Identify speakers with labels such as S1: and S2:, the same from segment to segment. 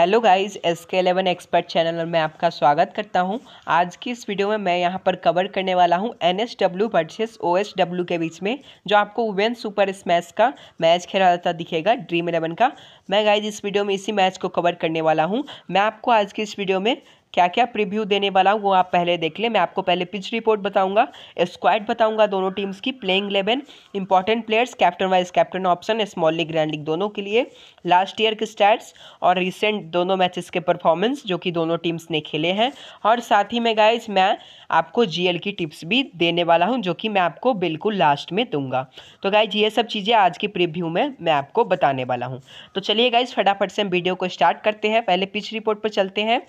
S1: hello guys S K eleven expert channel में आपका स्वागत करता हूं आज की इस वीडियो में मैं यहां पर कवर करने वाला हूं N S W versus O S W के बीच में जो आपको वुमेन सुपर स्मैश का मैच खेला जाता दिखेगा ड्रीम इलेवन का मैं गाइज इस वीडियो में इसी मैच को कवर करने वाला हूँ मैं आपको आज की इस वीडियो में क्या क्या प्रीव्यू देने वाला हूँ वो आप पहले देख लें मैं आपको पहले पिच रिपोर्ट बताऊंगा स्क्वाड बताऊंगा दोनों टीम्स की playing eleven important players captain vice captain option small league grand league दोनों के लिए लास्ट ईयर के स्टैट्स और रिसेंट दोनों मैचेस के परफॉर्मेंस जो कि दोनों टीम्स ने खेले हैं और साथ ही में गाइज मैं आपको जी की टिप्स भी देने वाला हूँ जो कि मैं आपको बिल्कुल लास्ट में दूंगा तो गाइज ये सब चीज़ें आज की प्रिव्यू में मैं आपको बताने वाला हूँ तो चलिए गाइज फटाफट से हम वीडियो को स्टार्ट करते हैं पहले पिच रिपोर्ट पर चलते हैं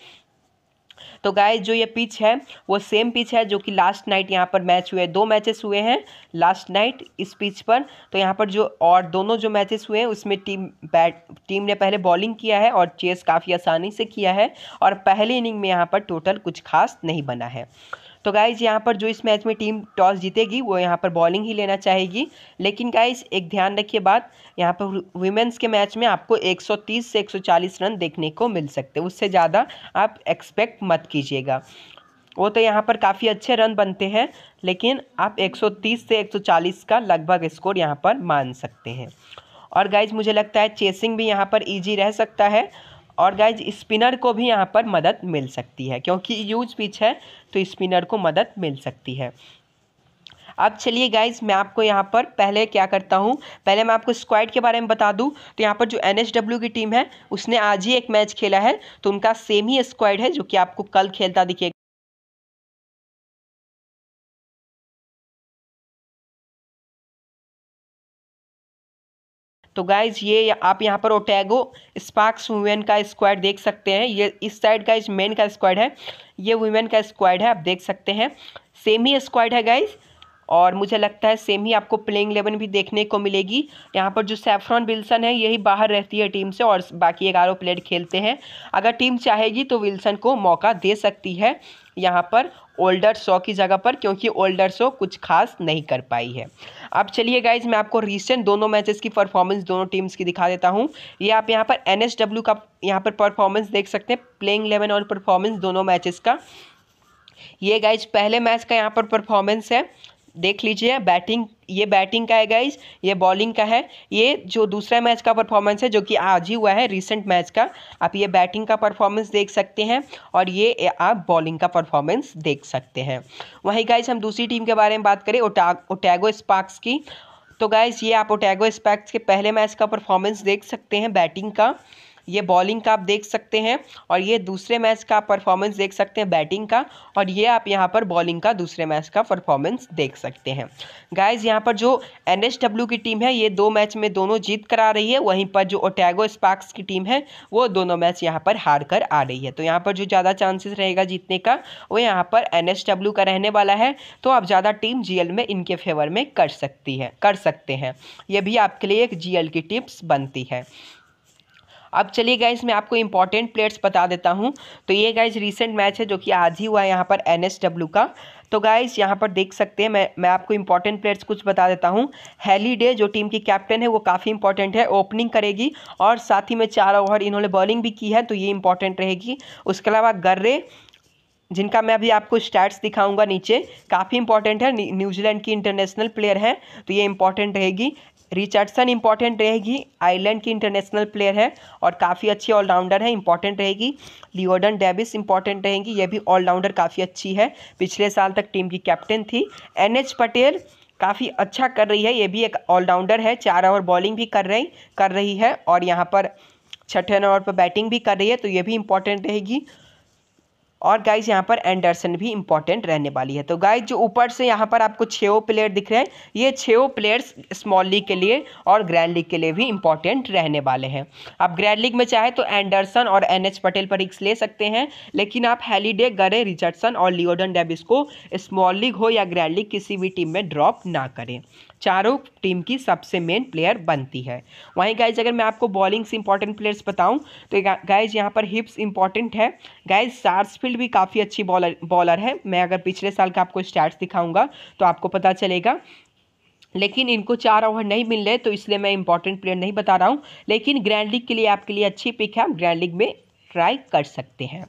S1: तो गाइज जो ये पिच है वो सेम पिच है जो कि लास्ट नाइट यहाँ पर मैच हुए दो मैचेस हुए हैं लास्ट नाइट इस पिच पर तो यहाँ पर जो और दोनों जो मैचेस हुए हैं उसमें टीम बैट टीम ने पहले बॉलिंग किया है और चेस काफ़ी आसानी से किया है और पहले इनिंग में यहाँ पर टोटल कुछ खास नहीं बना है तो गाइज़ यहाँ पर जो इस मैच में टीम टॉस जीतेगी वो यहाँ पर बॉलिंग ही लेना चाहेगी लेकिन गाइज़ एक ध्यान रखिए बात यहाँ पर वुमेंस के मैच में आपको 130 से 140 रन देखने को मिल सकते उससे ज़्यादा आप एक्सपेक्ट मत कीजिएगा वो तो यहाँ पर काफ़ी अच्छे रन बनते हैं लेकिन आप 130 से 140 का लगभग स्कोर यहाँ पर मान सकते हैं और गाइज मुझे लगता है चेसिंग भी यहाँ पर ईजी रह सकता है और गाइज स्पिनर को भी यहाँ पर मदद मिल सकती है क्योंकि यूज पिच है तो स्पिनर को मदद मिल सकती है अब चलिए गाइज मैं आपको यहाँ पर पहले क्या करता हूँ पहले मैं आपको स्क्वाइड के बारे में बता दूँ तो यहाँ पर जो एन की टीम है उसने आज ही एक मैच खेला है तो उनका सेम ही स्क्वाइड है जो कि आपको कल खेलता दिखेगा तो गाइज ये आप यहाँ पर ओटैगो स्पार्क्स वुमेन का स्क्वाड देख सकते हैं ये इस साइड गाइज मेन का स्क्वाड है ये वुमेन का स्क्वाड है आप देख सकते हैं सेम ही स्क्वाड है गाइज और मुझे लगता है सेम ही आपको प्लेइंग इलेवन भी देखने को मिलेगी यहाँ पर जो सैफ्रॉन विल्सन है यही बाहर रहती है टीम से और बाकी ग्यारह प्लेयर खेलते हैं अगर टीम चाहेगी तो विल्सन को मौका दे सकती है यहाँ पर ओल्डर शो की जगह पर क्योंकि ओल्डर शो कुछ खास नहीं कर पाई है अब चलिए गाइज मैं आपको रिसेंट दोनों मैचेस की परफॉर्मेंस दोनों टीम्स की दिखा देता हूँ ये आप यहाँ पर एन का यहाँ पर परफॉर्मेंस देख सकते हैं प्लेइंग इलेवन और परफॉर्मेंस दोनों मैचेस का ये गाइज पहले मैच का यहाँ पर परफॉर्मेंस है देख लीजिए बैटिंग ये बैटिंग का है गाइज ये बॉलिंग का है ये जो दूसरा मैच का परफॉर्मेंस है जो कि आज ही हुआ है रिसेंट मैच का आप ये बैटिंग का परफॉर्मेंस देख सकते हैं और ये आप बॉलिंग का परफॉर्मेंस देख सकते हैं वहीं गाइज हम दूसरी टीम के बारे में बात करें ओटा ओटैगो स्पार्क्स की तो गाइज ये आप ओटैगो स्पैक्स के पहले मैच का परफॉर्मेंस देख सकते हैं बैटिंग का ये बॉलिंग का आप देख सकते हैं और ये दूसरे मैच का परफॉर्मेंस देख सकते हैं बैटिंग का और ये आप यहाँ पर बॉलिंग का दूसरे मैच का परफॉर्मेंस देख सकते हैं गाइज यहाँ पर जो एन की टीम है ये दो मैच में दोनों जीत करा रही है वहीं पर जो ओटैगो स्पार्क्स की टीम है वो दोनों मैच यहाँ पर हार कर आ रही है तो यहाँ पर जो ज़्यादा चांसेस रहेगा जीतने का वो यहाँ पर एन का रहने वाला है तो आप ज़्यादा टीम जी में इनके फेवर में कर सकती है कर सकते हैं ये भी आपके लिए एक जी की टिप्स बनती है अब चलिए गाइज मैं आपको इंपॉर्टेंट प्लेयर्स बता देता हूँ तो ये गाइज रिसेंट मैच है जो कि आज ही हुआ है यहाँ पर एन का तो गाइज यहाँ पर देख सकते हैं मैं मैं आपको इंपॉर्टेंट प्लेयर्स कुछ बता देता हूँ हैली डे जो टीम की कैप्टन है वो काफ़ी इंपॉर्टेंट है ओपनिंग करेगी और साथ ही में चार ओवर इन्होंने बॉलिंग भी की है तो ये इंपॉर्टेंट रहेगी उसके अलावा गर्रे जिनका मैं अभी आपको स्टैट्स दिखाऊंगा नीचे काफ़ी इंपॉर्टेंट है न्यूजीलैंड की इंटरनेशनल प्लेयर हैं तो ये इंपॉर्टेंट रहेगी रिचर्डसन इंपॉर्टेंट रहेगी आयरलैंड की इंटरनेशनल प्लेयर है और काफ़ी अच्छी ऑलराउंडर है इंपॉर्टेंट रहेगी लियोडन डेविस इंपॉर्टेंट रहेंगी ये भी ऑलराउंडर काफ़ी अच्छी है पिछले साल तक टीम की कैप्टन थी एन एच पटेल काफ़ी अच्छा कर रही है ये भी एक ऑलराउंडर है चार ओवर बॉलिंग भी कर रही कर रही है और यहाँ पर छठे ओवर पर बैटिंग भी कर रही है तो ये भी इंपॉर्टेंट रहेगी और गाइज यहाँ पर एंडरसन भी इंपॉर्टेंट रहने वाली है तो गाइज जो ऊपर से यहाँ पर आपको छो प्लेयर दिख रहे हैं ये छो प्लेयर्स स्मॉल लीग के लिए और ग्रैंड लीग के लिए भी इंपॉर्टेंट रहने वाले हैं आप ग्रैंड लीग में चाहे तो एंडरसन और एन एच पटेल पर रिक्स ले सकते हैं लेकिन आप हैलीडे गरे रिचर्डसन और लियोडन डेबिस को स्मॉल लीग हो या ग्रैंड लीग किसी भी टीम में ड्रॉप ना करें चारों टीम की सबसे मेन प्लेयर बनती है वहीं गाइज अगर मैं आपको बॉलिंग से इंपॉर्टेंट प्लेयर्स बताऊं तो गाइज यहाँ पर हिप्स इंपॉर्टेंट है गाइज सार्सफील्ड भी काफ़ी अच्छी बॉलर बॉलर है मैं अगर पिछले साल का आपको स्टैट्स दिखाऊंगा तो आपको पता चलेगा लेकिन इनको चार ओवर नहीं मिल रहे तो इसलिए मैं इंपॉर्टेंट प्लेयर नहीं बता रहा हूँ लेकिन ग्रैंड लीग के लिए आपके लिए अच्छी पिक है आप ग्रैंड लीग में ट्राई कर सकते हैं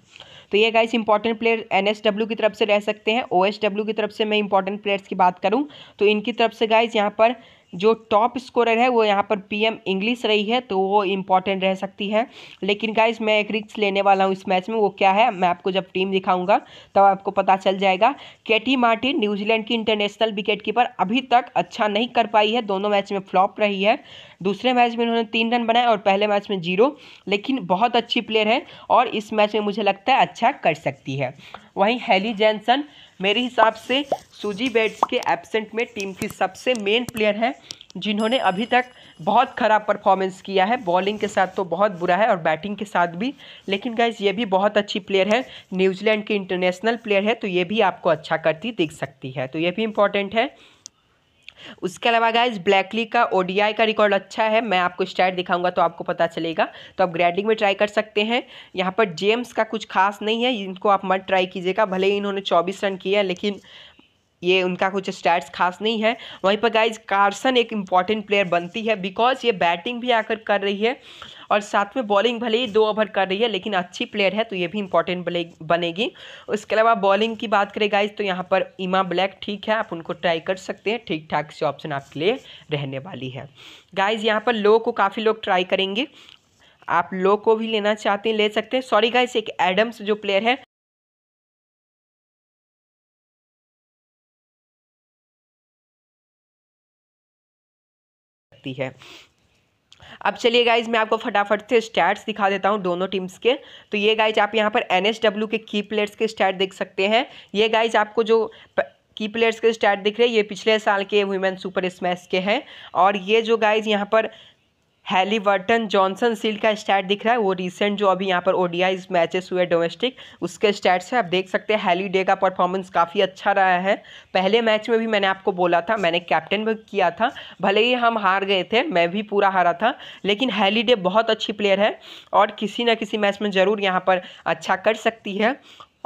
S1: तो ये गाइस इंपॉर्टेंट प्लेयर एनएसडब्ल्यू की तरफ से रह सकते हैं ओएसडब्ल्यू की तरफ से मैं इंपॉर्टेंट प्लेयर्स की बात करूँ तो इनकी तरफ से गाइस यहाँ पर जो टॉप स्कोरर है वो यहाँ पर पीएम इंग्लिश रही है तो वो इम्पॉर्टेंट रह सकती है लेकिन गाइस मैं एक रिक्स लेने वाला हूँ इस मैच में वो क्या है मैं आपको जब टीम दिखाऊंगा तब तो आपको पता चल जाएगा केटी मार्टिन न्यूजीलैंड की इंटरनेशनल विकेट कीपर अभी तक अच्छा नहीं कर पाई है दोनों मैच में फ्लॉप रही है दूसरे मैच में इन्होंने तीन रन बनाए और पहले मैच में जीरो लेकिन बहुत अच्छी प्लेयर है और इस मैच में मुझे लगता है अच्छा कर सकती है वहीं हैली जैनसन मेरे हिसाब से सूजी बेट्स के एबसेंट में टीम की सबसे मेन प्लेयर है जिन्होंने अभी तक बहुत ख़राब परफॉर्मेंस किया है बॉलिंग के साथ तो बहुत बुरा है और बैटिंग के साथ भी लेकिन गैस ये भी बहुत अच्छी प्लेयर है न्यूजीलैंड के इंटरनेशनल प्लेयर है तो ये भी आपको अच्छा करती दिख सकती है तो ये भी इम्पॉर्टेंट है उसके अलावा गाइज ब्लैकली का ओडीआई का रिकॉर्ड अच्छा है मैं आपको स्टैट दिखाऊंगा तो आपको पता चलेगा तो आप ग्रेडिंग में ट्राई कर सकते हैं यहाँ पर जेम्स का कुछ खास नहीं है इनको आप मत ट्राई कीजिएगा भले ही इन्होंने चौबीस रन किए हैं लेकिन ये उनका कुछ स्टैट्स खास नहीं है वहीं पर गाइज कार्सन एक इम्पॉर्टेंट प्लेयर बनती है बिकॉज ये बैटिंग भी आकर कर रही है और साथ में बॉलिंग भले ही दो ओवर कर रही है लेकिन अच्छी प्लेयर है तो ये भी इम्पॉर्टेंट बनेगी उसके अलावा बॉलिंग की बात करें गाइज तो यहाँ पर इमा ब्लैक ठीक है आप उनको ट्राई कर सकते हैं ठीक ठाक से ऑप्शन आपके लिए रहने वाली है गाइज यहाँ पर लो को काफ़ी लोग ट्राई करेंगे आप लो को भी लेना चाहते हैं ले सकते हैं सॉरी गाइज एक एडम्स जो प्लेयर है सकती है अब चलिए गाइज मैं आपको फटाफट से स्टैट्स दिखा देता हूँ दोनों टीम्स के तो ये गाइज आप यहाँ पर एन के की प्लेयर्स के स्टैट देख सकते हैं ये गाइज आपको जो की प्लेयर्स के स्टैट दिख रहे हैं ये पिछले साल के वुमेन सुपर स्मैश के हैं और ये जो गाइज यहाँ पर हैलीवर्टन जॉनसन सील का स्टैट दिख रहा है वो रिसेंट जो अभी यहाँ पर ओडीआई मैचेस हुए डोमेस्टिक उसके स्टैट्स से आप देख सकते हैं हैली डे का परफॉर्मेंस काफ़ी अच्छा रहा है पहले मैच में भी मैंने आपको बोला था मैंने कैप्टन भी किया था भले ही हम हार गए थे मैं भी पूरा हारा था लेकिन हैली डे बहुत अच्छी प्लेयर है और किसी न किसी मैच में ज़रूर यहाँ पर अच्छा कर सकती है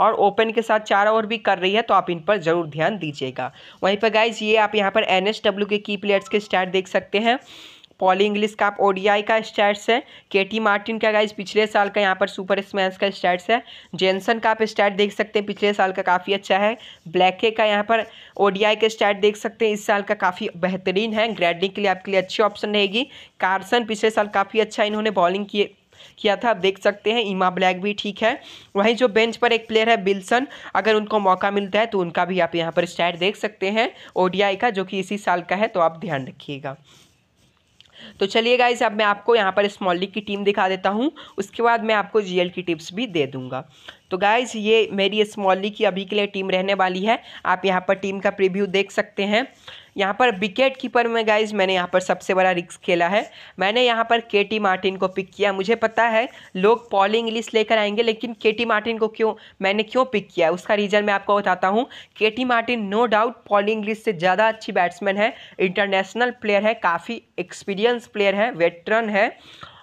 S1: और ओपन के साथ चार ओवर भी कर रही है तो आप इन पर ज़रूर ध्यान दीजिएगा वहीं पर गाइज ये आप यहाँ पर एन के की प्लेयर्स के स्टैट देख सकते हैं पॉली इंग्लिश का आप ओडीआई का स्टैट्स है केटी मार्टिन का गाइज पिछले साल का यहाँ पर सुपर स्मैश का स्टैट्स है जेनसन का आप स्टैट देख सकते हैं पिछले साल का काफ़ी अच्छा है ब्लैके का यहाँ पर ओडीआई का स्टैट देख सकते हैं इस साल का काफ़ी बेहतरीन है ग्रेडिंग के लिए आपके लिए अच्छी ऑप्शन रहेगी कार्सन पिछले साल काफ़ी अच्छा इन्होंने बॉलिंग किए किया था आप देख सकते हैं इमा ब्लैक भी ठीक है वहीं जो बेंच पर एक प्लेयर है बिल्सन अगर उनको मौका मिलता है तो उनका भी आप यहाँ पर स्टैट देख सकते हैं ओडीआई का जो कि इसी साल का है तो आप ध्यान रखिएगा तो चलिए गाइज अब मैं आपको यहाँ पर स्मॉल लीग की टीम दिखा देता हूँ उसके बाद मैं आपको जीएल की टिप्स भी दे दूँगा तो गाइज ये मेरी स्मॉल लीग की अभी के लिए टीम रहने वाली है आप यहाँ पर टीम का प्रिव्यू देख सकते हैं यहाँ पर विकेट कीपर में गाइज मैंने यहाँ पर सबसे बड़ा रिक्स खेला है मैंने यहाँ पर के टी मार्टिन को पिक किया मुझे पता है लोग पॉलिंग लिस्ट लेकर आएंगे लेकिन के टी मार्टिन को क्यों मैंने क्यों पिक किया उसका रीज़न मैं आपको बताता हूँ Katey Martin no doubt पॉलिंग लिस्ट से ज़्यादा अच्छी बैट्समैन है इंटरनेशनल प्लेयर है काफ़ी एक्सपीरियंस प्लेयर है वेटरन है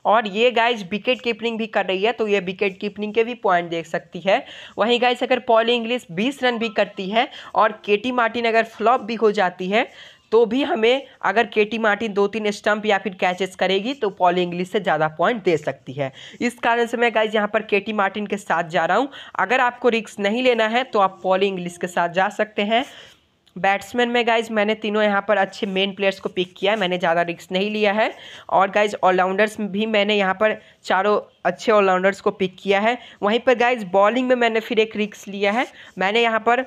S1: और ये गाइज विकेट कीपनिंग भी कर रही है तो ये विकेट कीपनिंग के भी पॉइंट देख सकती है वहीं गाइज अगर पॉली इंग्लिश बीस रन भी करती है और केटी मार्टिन अगर फ्लॉप भी हो जाती है तो भी हमें अगर केटी मार्टिन दो तीन स्टंप या फिर कैचेस करेगी तो पॉली इंग्लिश से ज़्यादा पॉइंट दे सकती है इस कारण से मैं गाइज यहाँ पर केटी मार्टिन के साथ जा रहा हूँ अगर आपको रिक्स नहीं लेना है तो आप पॉली इंग्लिश के साथ जा सकते हैं बैट्समैन में गाइज मैंने तीनों यहाँ पर अच्छे मेन प्लेयर्स को पिक किया है मैंने ज़्यादा रिक्स नहीं लिया है और गाइज ऑलराउंडर्स भी मैंने यहाँ पर चारों अच्छे ऑलराउंडर्स को पिक किया है वहीं पर गाइज बॉलिंग में मैंने फिर एक रिक्स लिया है मैंने यहाँ पर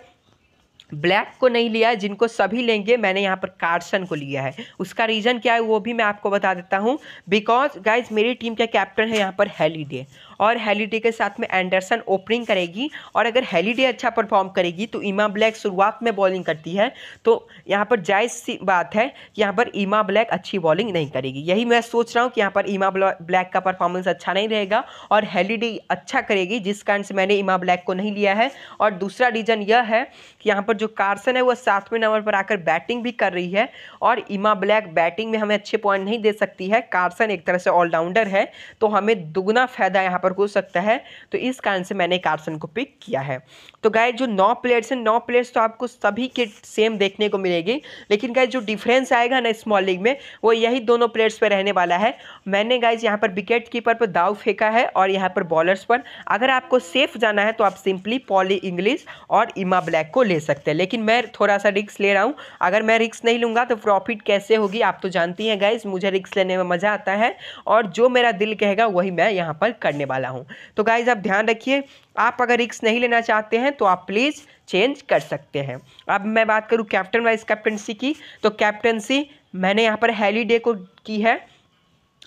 S1: ब्लैक को नहीं लिया है जिनको सभी लेंगे मैंने यहाँ पर कार्सन को लिया है उसका रीज़न क्या है वो भी मैं आपको बता देता हूँ बिकॉज गाइज मेरी टीम का कैप्टन है यहाँ पर हेलीडे और हेलीडे के साथ में एंडरसन ओपनिंग करेगी और अगर हेलीडे अच्छा परफॉर्म करेगी तो ईमा ब्लैक शुरुआत में बॉलिंग करती है तो यहाँ पर जायज़ सी बात है कि यहाँ पर ईमा ब्लैक अच्छी बॉलिंग नहीं करेगी यही मैं सोच रहा हूँ कि यहाँ पर ईमा ब्लैक का परफॉर्मेंस अच्छा नहीं रहेगा और हेलीडे अच्छा करेगी जिस कारण से मैंने ईमा ब्लैक को नहीं लिया है और दूसरा रीज़न यह है कि यहाँ पर जो कार्सन है वह सातवें नंबर पर आकर बैटिंग भी कर रही है और ईमा ब्लैक बैटिंग में हमें अच्छे पॉइंट नहीं दे सकती है कार्सन एक तरह से ऑलराउंडर है तो हमें दुगना फ़ायदा यहाँ पर हो सकता है तो इस कारण से मैंने एक ऑप्शन को पिक किया है तो गाय जो नौ प्लेयर्स हैं नौ प्लेयर्स तो आपको सभी के सेम देखने को मिलेगी लेकिन गाय जो डिफरेंस आएगा ना स्मॉल लीग में वो यही दोनों प्लेयर्स पर रहने वाला है मैंने गाइज यहाँ पर विकेट कीपर पर दाव फेंका है और यहाँ पर बॉलर्स पर अगर आपको सेफ जाना है तो आप सिंपली पॉली इंग्लिश और इमा ब्लैक को ले सकते हैं लेकिन मैं थोड़ा सा रिक्स ले रहा हूँ अगर मैं रिक्स नहीं लूँगा तो प्रॉफिट कैसे होगी आप तो जानती हैं गाइज मुझे रिक्स लेने में मज़ा आता है और जो मेरा दिल कहेगा वही मैं यहाँ पर करने वाला वाला हूँ तो गाइज आप ध्यान रखिए आप अगर रिक्स नहीं लेना चाहते हैं तो आप प्लीज़ चेंज कर सकते हैं अब मैं बात करूँ कैप्टन वाइस कैप्टनसी की तो कैप्टनसी मैंने यहाँ पर डे को की है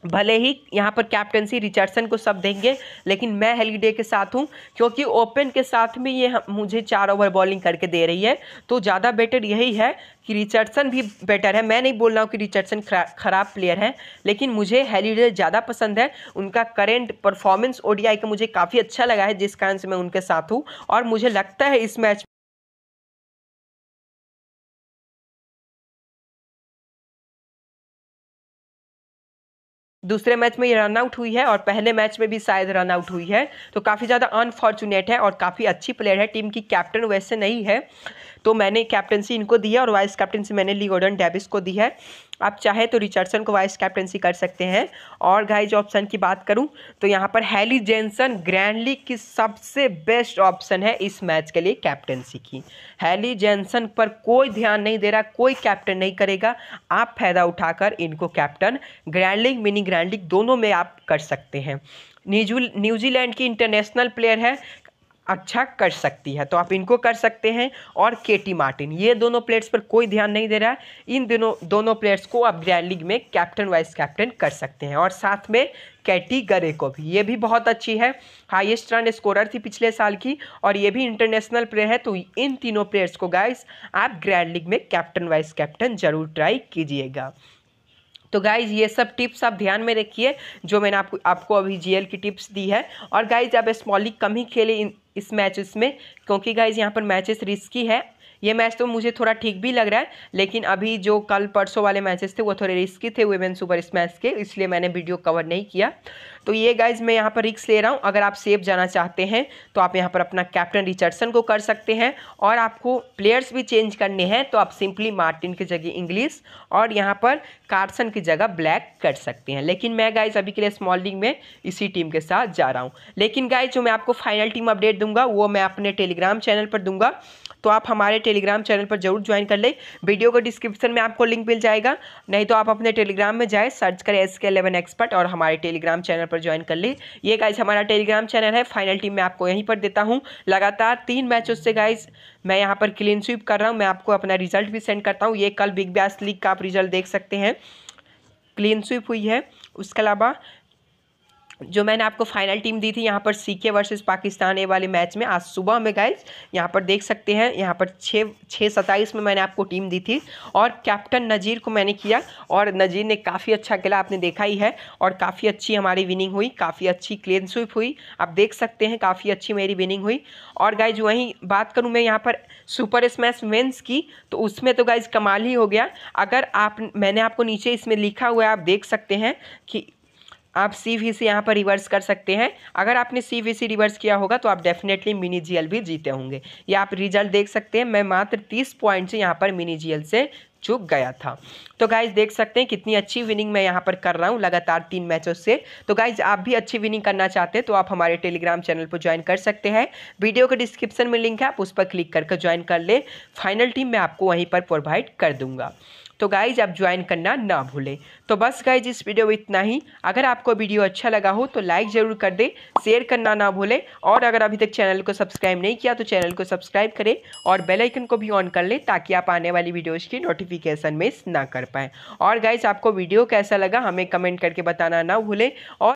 S1: भले ही यहाँ पर कैप्टनसी रिचर्डसन को सब देंगे लेकिन मैं हेलीडे के साथ हूँ क्योंकि ओपन के साथ में ये मुझे चार ओवर बॉलिंग करके दे रही है तो ज़्यादा बेटर यही है कि रिचर्डसन भी बेटर है मैं नहीं बोल रहा हूँ कि रिचर्डसन खराब प्लेयर है लेकिन मुझे हेलीडे ज़्यादा पसंद है उनका करेंट परफॉर्मेंस ओडीआई का मुझे काफ़ी अच्छा लगा है जिस कारण से मैं उनके साथ हूँ और मुझे लगता है इस मैच दूसरे मैच में ये रन आउट हुई है और पहले मैच में भी शायद रन आउट हुई है तो काफ़ी ज़्यादा अनफॉर्चुनेट है और काफ़ी अच्छी प्लेयर है टीम की कैप्टन वैसे नहीं है तो मैंने कैप्टनसी इनको दी है और वाइस कैप्टनसी मैंने ली गॉर्डन डेविस को दी है आप चाहे तो रिचर्डसन को वाइस कैप्टनसी कर सकते हैं और गाइज ऑप्शन की बात करूं तो यहाँ पर हैली जेंसन ग्रैंड लीग की सबसे बेस्ट ऑप्शन है इस मैच के लिए कैप्टनसी की हैली जेंसन पर कोई ध्यान नहीं दे रहा कोई कैप्टन नहीं करेगा आप फ़ायदा उठाकर इनको captain grand league mini grand league दोनों में आप कर सकते हैं न्यूजीलैंड की इंटरनेशनल प्लेयर है अच्छा कर सकती है तो आप इनको कर सकते हैं और केटी मार्टिन ये दोनों प्लेयर्स पर कोई ध्यान नहीं दे रहा है इन दोनों दोनों प्लेयर्स को आप ग्रैंड लीग में कैप्टन वाइस कैप्टन कर सकते हैं और साथ में कैटी गरे को भी ये भी बहुत अच्छी है हाईएस्ट रन स्कोरर थी पिछले साल की और ये भी इंटरनेशनल प्लेयर है तो इन तीनों प्लेयर्स को गाइज आप ग्रैंड लीग में कैप्टन वाइस कैप्टन जरूर ट्राई कीजिएगा तो गाइज ये सब टिप्स आप ध्यान में रखिए जो मैंने आपको आपको अभी जीएल की टिप्स दी है और गाइज आप स्मॉल लीग कम ही खेले इन इस मैचेस में क्योंकि गाइज यहाँ पर मैचेस रिस्की है ये मैच तो मुझे थोड़ा ठीक भी लग रहा है लेकिन अभी जो कल परसों वाले मैचेस थे वो थोड़े रिस्की थे वेमेन सुपर मैच के इसलिए मैंने वीडियो कवर नहीं किया तो ये गाइज मैं यहाँ पर रिक्स ले रहा हूँ अगर आप सेफ जाना चाहते हैं तो आप यहाँ पर अपना कैप्टन रिचर्डसन को कर सकते हैं और आपको प्लेयर्स भी चेंज करने हैं तो आप सिंपली मार्टिन की जगह इंग्लिश और यहाँ पर कार्सन की जगह ब्लैक कर सकते हैं लेकिन मैं गाइज अभी के लिए स्मॉल लीग में इसी टीम के साथ जा रहा हूँ लेकिन गाइज जो मैं आपको फाइनल टीम अपडेट दूंगा वो मैं अपने टेलीग्राम चैनल पर दूंगा तो आप हमारे टेलीग्राम चैनल पर जरूर ज्वाइन कर ले वीडियो को डिस्क्रिप्शन में आपको लिंक मिल जाएगा नहीं तो आप अपने टेलीग्राम में जाए सर्च करें एस के एलेवन एक्सपर्ट और हमारे टेलीग्राम चैनल पर ज्वाइन कर ले ये गाइज हमारा टेलीग्राम चैनल है फाइनल टीम मैं आपको यहीं पर देता हूँ लगातार तीन मैचों से गाइज मैं यहाँ पर क्लीन स्वीप कर रहा हूँ मैं आपको अपना रिजल्ट भी सेंड करता हूँ ये कल बिग ब्यास लीग का आप रिजल्ट देख सकते हैं क्लीन स्वीप हुई है उसके अलावा जो मैंने आपको फाइनल टीम दी थी यहाँ पर सीके वर्सेस पाकिस्तान ए वाले मैच में आज सुबह में गाइज यहाँ पर देख सकते हैं यहाँ पर छः छः सत्ताईस में मैंने आपको टीम दी थी और कैप्टन नज़ीर को मैंने किया और नज़ीर ने काफ़ी अच्छा खेला आपने देखा ही है और काफ़ी अच्छी हमारी विनिंग हुई काफ़ी अच्छी क्लीन स्विप हुई आप देख सकते हैं काफ़ी अच्छी मेरी विनिंग हुई और गाइज वहीं बात करूँ मैं यहाँ पर सुपर स्मैश मेन्स की तो उसमें तो गाइज कमाल ही हो गया अगर आप मैंने आपको नीचे इसमें लिखा हुआ है आप देख सकते हैं कि आप सी वी सी यहाँ पर रिवर्स कर सकते हैं अगर आपने सी वी सी रिवर्स किया होगा तो आप डेफिनेटली मिनी जी एल भी जीते होंगे या आप रिजल्ट देख सकते हैं मैं मात्र तीस पॉइंट से यहाँ पर मिनी जी एल से चुक गया था तो गाइज देख सकते हैं कितनी अच्छी विनिंग मैं यहाँ पर कर रहा हूँ लगातार तीन मैचों से तो गाइज आप भी अच्छी विनिंग करना चाहते हैं तो आप हमारे टेलीग्राम चैनल पर ज्वाइन कर सकते हैं वीडियो के डिस्क्रिप्शन में लिंक है आप उस पर क्लिक करके ज्वाइन कर लें फाइनल टीम मैं आपको वहीं पर प्रोवाइड कर दूंगा तो गाइज आप ज्वाइन करना ना भूलें तो बस गाइज इस वीडियो में इतना ही अगर आपको वीडियो अच्छा लगा हो तो लाइक ज़रूर कर दें शेयर करना ना भूलें और अगर अभी तक चैनल को सब्सक्राइब नहीं किया तो चैनल को सब्सक्राइब करें और बेलाइकन को भी ऑन कर लें ताकि आप आने वाली वीडियोज़ की नोटिफिकेशन मिस ना कर पाएँ और गाइज आपको वीडियो कैसा लगा हमें कमेंट करके बताना ना भूलें और